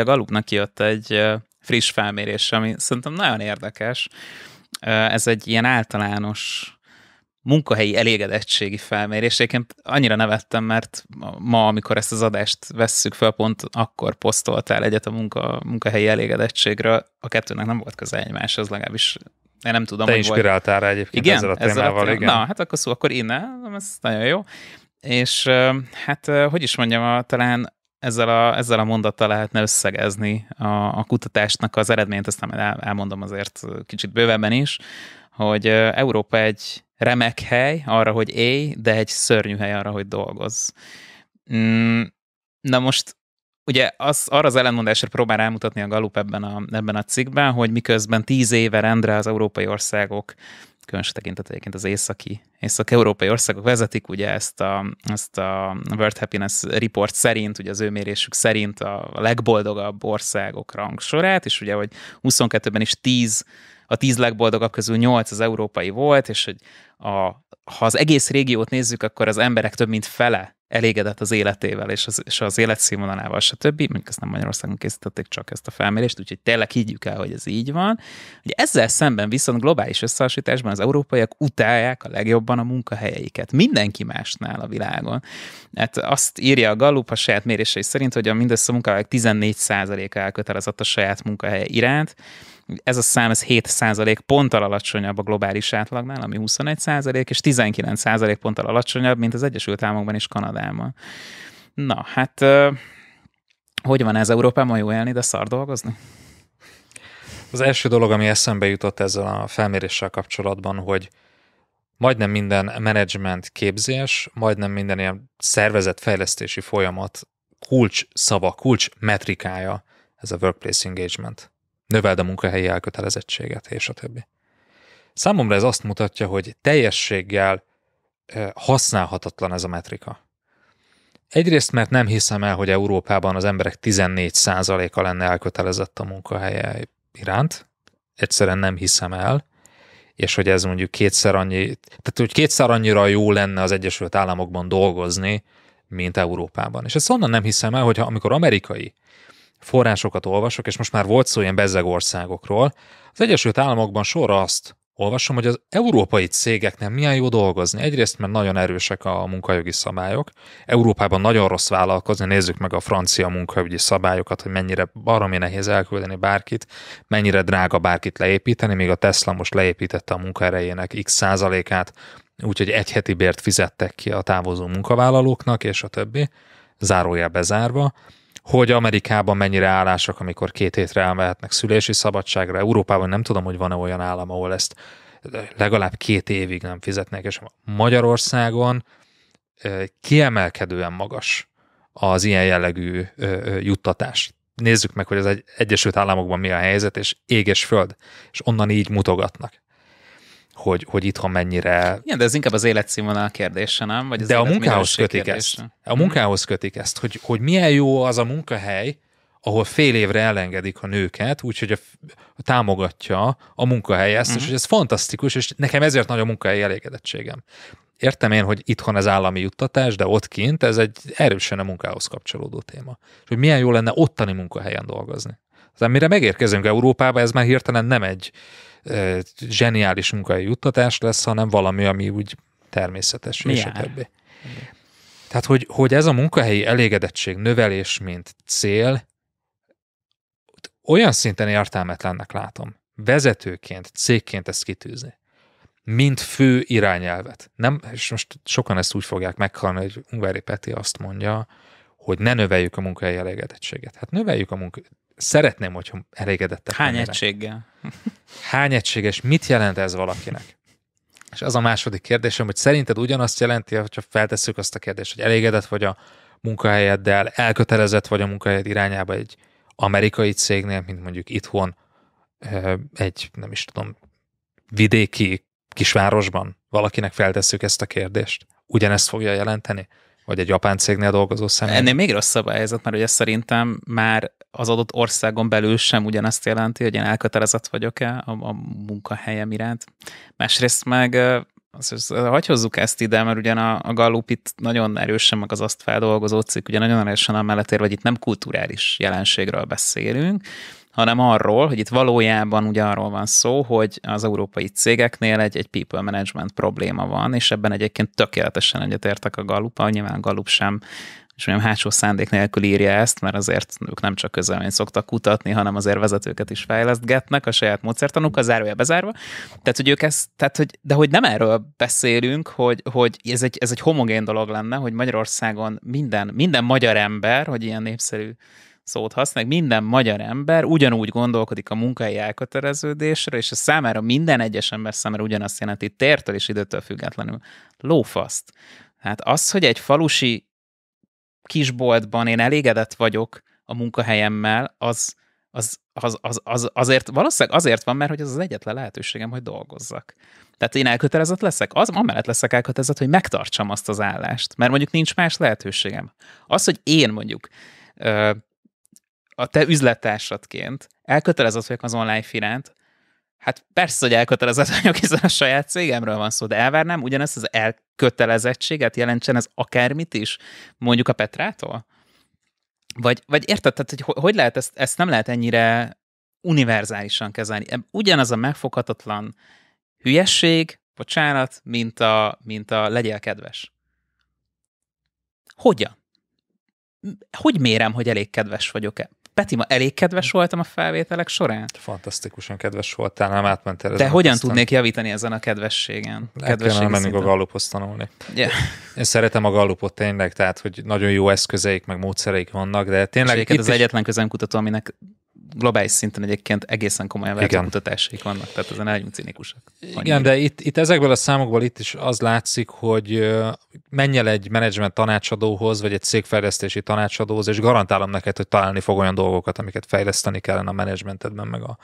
A Galupnak kijött egy friss felmérés, ami szerintem nagyon érdekes. Ez egy ilyen általános munkahelyi elégedettségi felmérés. Egyébként annyira nevettem, mert ma, amikor ezt az adást vesszük fel, pont akkor posztoltál egyet a munka, munkahelyi elégedettségről. A kettőnek nem volt köze egymáshoz, legalábbis én nem tudom, Te hogy inspiráltál rá egyébként igen, ezzel a témával, ezzel a témával, igen. Na, hát akkor szó, akkor innen, ez nagyon jó. És hát, hogy is mondjam, talán ezzel a, ezzel a mondattal lehetne összegezni a, a kutatásnak az eredményt, ezt nem elmondom azért kicsit bővebben is, hogy Európa egy remek hely arra, hogy élj, de egy szörnyű hely arra, hogy dolgozz. Mm, na most ugye az, arra az ellenmondásra próbál rámutatni a Galup ebben a, ebben a cikkben, hogy miközben tíz éve rendre az európai országok különös tekintet egyébként az északi, észak-európai országok vezetik, ugye ezt a, ezt a World Happiness Report szerint, ugye az ő mérésük szerint a legboldogabb országok rangsorát, és ugye, hogy 22-ben is 10 a tíz legboldogabb közül nyolc az európai volt, és hogy a, ha az egész régiót nézzük, akkor az emberek több mint fele elégedett az életével és az, és az életszínvonalával, stb. Mondjuk ezt nem Magyarországon készítették csak ezt a felmérést, úgyhogy tényleg higgyük el, hogy ez így van. Ugye ezzel szemben viszont globális összehasonlításban az európaiak utálják a legjobban a munkahelyeiket. Mindenki másnál a világon. Hát azt írja a Gallup a saját mérései szerint, hogy a mindössze a munkahelyek 14%-a elkötelezett a saját munkahelye iránt, ez a szám ez 7 ponttal alacsonyabb a globális átlagnál, ami 21 és 19 ponttal alacsonyabb, mint az Egyesült Államokban és Kanadában. Na, hát hogy van ez Európában jó élni, de szar dolgozni? Az első dolog, ami eszembe jutott ezzel a felméréssel kapcsolatban, hogy majdnem minden menedzsment képzés, majdnem minden ilyen szervezetfejlesztési folyamat kulcs szava, kulcs metrikája ez a workplace engagement növeld a munkahelyi elkötelezettséget, és a többi. Számomra ez azt mutatja, hogy teljességgel használhatatlan ez a metrika. Egyrészt, mert nem hiszem el, hogy Európában az emberek 14%-a lenne elkötelezett a munkahelye iránt. Egyszerűen nem hiszem el és hogy ez mondjuk kétszer annyi, tehát hogy kétszer annyira jó lenne az Egyesült Államokban dolgozni, mint Európában. És ezt onnan nem hiszem el, hogyha amikor amerikai forrásokat olvasok, és most már volt szó ilyen bezzeg országokról, az Egyesült Államokban sorra azt olvasom, hogy az európai cégeknek milyen jó dolgozni. Egyrészt, mert nagyon erősek a munkajogi szabályok. Európában nagyon rossz vállalkozni, nézzük meg a francia munkajogi szabályokat, hogy mennyire baromi nehéz elküldeni bárkit, mennyire drága bárkit leépíteni, még a Tesla most leépítette a munkaerejének x százalékát, úgyhogy egy heti bért fizettek ki a távozó munkavállalóknak, és a többi, zárójel bezárva hogy Amerikában mennyire állások, amikor két hétre elmehetnek szülési szabadságra. Európában nem tudom, hogy van-e olyan állam, ahol ezt legalább két évig nem fizetnek, és Magyarországon kiemelkedően magas az ilyen jellegű juttatás. Nézzük meg, hogy az egy, Egyesült Államokban mi a helyzet, és éges föld, és onnan így mutogatnak hogy, hogy itthon mennyire... Igen, de ez inkább az életszínvonal kérdése, nem? Vagy az de a munkához kötik kérdése? ezt. A mhm. munkához kötik ezt, hogy, hogy milyen jó az a munkahely, ahol fél évre elengedik a nőket, úgyhogy a, a támogatja a munkahely ezt, uh-huh. és hogy mhm. ez fantasztikus, és nekem ezért nagy a munkahelyi elégedettségem. Értem én, hogy itthon ez állami juttatás, de ott kint ez egy erősen a munkához kapcsolódó téma. És hogy milyen jó lenne ottani munkahelyen dolgozni. Aztán mire megérkezünk Európába, ez már hirtelen nem egy zseniális munkai juttatás lesz, hanem valami, ami úgy természetes, Mi és a többi. Tehát, hogy, hogy ez a munkahelyi elégedettség növelés, mint cél, olyan szinten értelmetlennek látom, vezetőként, cégként ezt kitűzni, mint fő irányelvet. Nem, és most sokan ezt úgy fogják meghalni, hogy Ungári Peti azt mondja, hogy ne növeljük a munkahelyi elégedettséget. Hát növeljük a munka... Szeretném, hogyha elégedettek. Hány lennének. egységgel? Hány egységes? Mit jelent ez valakinek? És az a második kérdésem, hogy szerinted ugyanazt jelenti, hogyha feltesszük azt a kérdést, hogy elégedett vagy a munkahelyeddel, elkötelezett vagy a munkahelyed irányába egy amerikai cégnél, mint mondjuk itthon, egy, nem is tudom, vidéki kisvárosban valakinek feltesszük ezt a kérdést, ugyanezt fogja jelenteni? vagy egy japán cégnél dolgozó személy. Ennél még rosszabb a helyzet, mert ugye szerintem már az adott országon belül sem ugyanazt jelenti, hogy én elkötelezett vagyok-e a, a munkahelyem iránt. Másrészt meg azt, hogy hozzuk ezt ide, mert ugyan a, a Gallup itt nagyon erősen, meg az azt feldolgozó cikk, ugye nagyon erősen a ér, vagy itt nem kulturális jelenségről beszélünk, hanem arról, hogy itt valójában ugye arról van szó, hogy az európai cégeknél egy, egy people management probléma van, és ebben egyébként tökéletesen egyetértek a Galupa, nyilván Galup sem és olyan hátsó szándék nélkül írja ezt, mert azért ők nem csak közleményt szoktak kutatni, hanem azért vezetőket is fejlesztgetnek a saját a zárója bezárva. Tehát, hogy ők ezt, tehát, hogy, de hogy nem erről beszélünk, hogy, hogy ez, egy, ez egy homogén dolog lenne, hogy Magyarországon minden, minden magyar ember, hogy ilyen népszerű szót használják, minden magyar ember ugyanúgy gondolkodik a munkai elköteleződésre, és a számára minden egyes ember számára ugyanazt jelenti tértől és időtől függetlenül. Lófaszt. Hát az, hogy egy falusi kisboltban én elégedett vagyok a munkahelyemmel, az, az, az, az, az azért, valószínűleg azért van, mert hogy az az egyetlen lehetőségem, hogy dolgozzak. Tehát én elkötelezett leszek, az amellett leszek elkötelezett, hogy megtartsam azt az állást, mert mondjuk nincs más lehetőségem. Az, hogy én mondjuk a te üzlettársadként elkötelezett vagyok az online iránt, hát persze, hogy elkötelezett vagyok, hiszen a saját cégemről van szó, de elvárnám ugyanezt az elkötelezettséget jelentsen ez akármit is, mondjuk a Petrától? Vagy, vagy érted, tehát, hogy hogy lehet ezt, ezt nem lehet ennyire univerzálisan kezelni. Ugyanaz a megfoghatatlan hülyesség, bocsánat, mint a, mint a legyél kedves. Hogyan? Hogy mérem, hogy elég kedves vagyok-e? Peti, ma elég kedves voltam a felvételek során? Fantasztikusan kedves voltál, nem el. De hogyan aztán... tudnék javítani ezen a kedvességen? El kellene menni a gallupot tanulni. Yeah. Én szeretem a gallupot tényleg, tehát hogy nagyon jó eszközeik, meg módszereik vannak, de tényleg... itt az is... egyetlen közönkutató, aminek globális szinten egyébként egészen komolyan vehető kutatásaik vannak, tehát ezen legyünk cinikusak. Annyira. Igen, de itt, itt ezekből a számokból itt is az látszik, hogy menj el egy menedzsment tanácsadóhoz, vagy egy cégfejlesztési tanácsadóhoz, és garantálom neked, hogy találni fog olyan dolgokat, amiket fejleszteni kellene a menedzsmentedben, meg a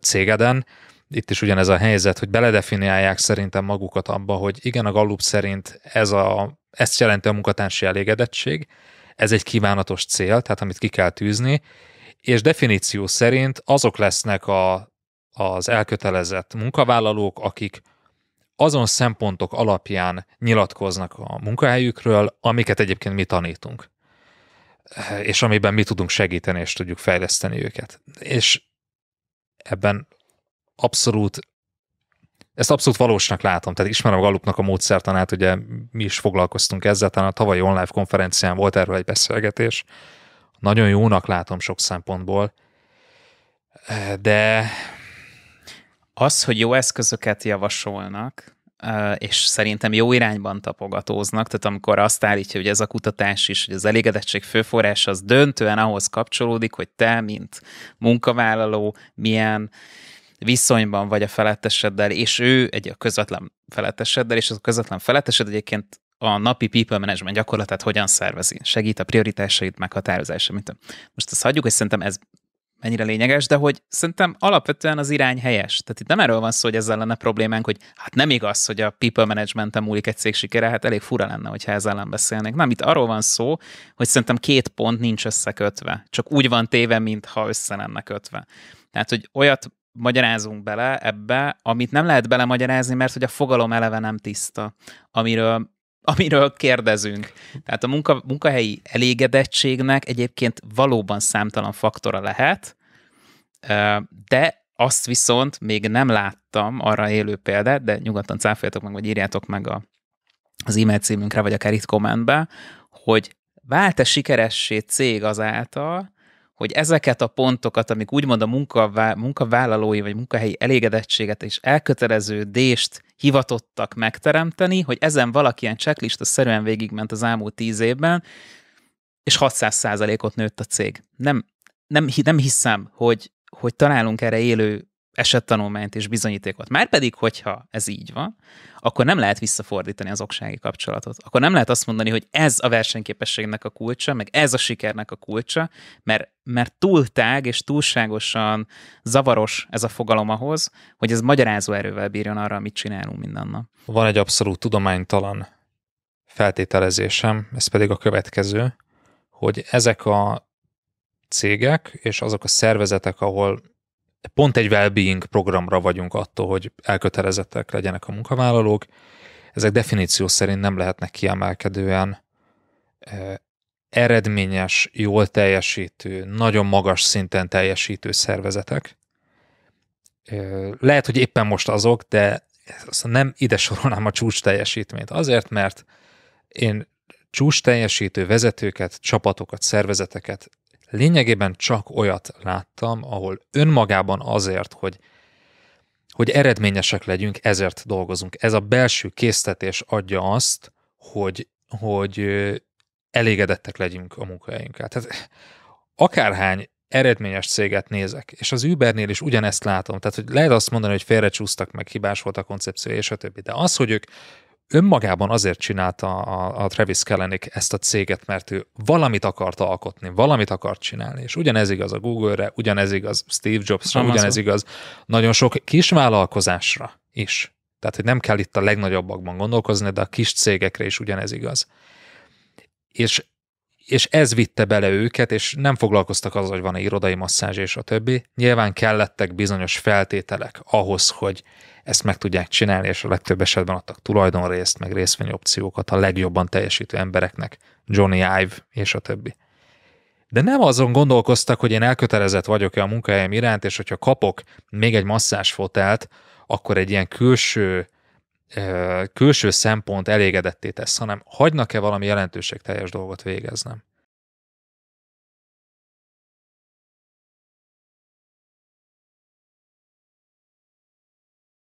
cégeden itt is ugyanez a helyzet, hogy beledefiniálják szerintem magukat abba, hogy igen, a Gallup szerint ez a, ezt jelenti a munkatársi elégedettség, ez egy kívánatos cél, tehát amit ki kell tűzni, és definíció szerint azok lesznek a, az elkötelezett munkavállalók, akik azon szempontok alapján nyilatkoznak a munkahelyükről, amiket egyébként mi tanítunk, és amiben mi tudunk segíteni, és tudjuk fejleszteni őket. És ebben abszolút ezt abszolút valósnak látom, tehát ismerem a Galupnak a módszertanát, ugye mi is foglalkoztunk ezzel, talán a tavalyi online konferencián volt erről egy beszélgetés, nagyon jónak látom sok szempontból, eh, de... Az, hogy jó eszközöket javasolnak, eh, és szerintem jó irányban tapogatóznak, tehát amikor azt állítja, hogy ez a kutatás is, hogy az elégedettség főforrás az döntően ahhoz kapcsolódik, hogy te, mint munkavállaló, milyen viszonyban vagy a feletteseddel, és ő egy a közvetlen feletteseddel, és az a közvetlen felettesed egyébként a napi people management gyakorlatát hogyan szervezi, segít a prioritásait meghatározása, mint Most ezt hagyjuk, hogy szerintem ez mennyire lényeges, de hogy szerintem alapvetően az irány helyes. Tehát itt nem erről van szó, hogy ezzel lenne problémánk, hogy hát nem igaz, hogy a people management múlik egy cég sikere, hát elég fura lenne, hogyha ezzel ellen beszélnék. Nem, itt arról van szó, hogy szerintem két pont nincs összekötve. Csak úgy van téve, mintha össze lenne kötve. Tehát, hogy olyat magyarázunk bele ebbe, amit nem lehet belemagyarázni, mert hogy a fogalom eleve nem tiszta, amiről amiről kérdezünk. Tehát a munka, munkahelyi elégedettségnek egyébként valóban számtalan faktora lehet, de azt viszont még nem láttam arra élő példát, de nyugodtan cáfoljatok meg, vagy írjátok meg a, az e-mail címünkre, vagy akár itt kommentbe, hogy vált-e sikeressé cég azáltal, hogy ezeket a pontokat, amik úgymond a munkavá- munkavállalói vagy munkahelyi elégedettséget és elköteleződést hivatottak megteremteni, hogy ezen valakilyen checklista szerűen végigment az elmúlt tíz évben, és 600 ot nőtt a cég. Nem, nem, nem hiszem, hogy, hogy találunk erre élő esettanulmányt és bizonyítékot. Márpedig, hogyha ez így van, akkor nem lehet visszafordítani az oksági kapcsolatot. Akkor nem lehet azt mondani, hogy ez a versenyképességnek a kulcsa, meg ez a sikernek a kulcsa, mert, mert túl tág és túlságosan zavaros ez a fogalom ahhoz, hogy ez magyarázó erővel bírjon arra, amit csinálunk mindannap. Van egy abszolút tudománytalan feltételezésem, ez pedig a következő, hogy ezek a cégek és azok a szervezetek, ahol pont egy wellbeing programra vagyunk attól, hogy elkötelezettek legyenek a munkavállalók. Ezek definíció szerint nem lehetnek kiemelkedően eh, eredményes, jól teljesítő, nagyon magas szinten teljesítő szervezetek. Eh, lehet, hogy éppen most azok, de szóval nem ide sorolnám a csúcs teljesítményt. Azért, mert én csúcs teljesítő vezetőket, csapatokat, szervezeteket lényegében csak olyat láttam, ahol önmagában azért, hogy hogy eredményesek legyünk, ezért dolgozunk. Ez a belső késztetés adja azt, hogy, hogy elégedettek legyünk a munkahelyünkkel. Tehát akárhány eredményes céget nézek, és az Ubernél is ugyanezt látom. Tehát, hogy lehet azt mondani, hogy félrecsúsztak, meg hibás volt a koncepció, és a többi. De az, hogy ők önmagában azért csinálta a, a Travis Kellenik ezt a céget, mert ő valamit akart alkotni, valamit akart csinálni, és ugyanez igaz a Google-re, ugyanez igaz Steve Jobsra, Nem ugyanez igaz nagyon sok kisvállalkozásra is. Tehát, hogy nem kell itt a legnagyobbakban gondolkozni, de a kis cégekre is ugyanez igaz. És és ez vitte bele őket, és nem foglalkoztak azzal, hogy van-e irodai masszázs és a többi. Nyilván kellettek bizonyos feltételek ahhoz, hogy ezt meg tudják csinálni, és a legtöbb esetben adtak tulajdonrészt, meg részvényopciókat a legjobban teljesítő embereknek, Johnny Ive és a többi. De nem azon gondolkoztak, hogy én elkötelezett vagyok-e a munkahelyem iránt, és hogyha kapok még egy masszázs fotelt, akkor egy ilyen külső külső szempont elégedetté tesz, hanem hagynak-e valami jelentőség teljes dolgot végeznem.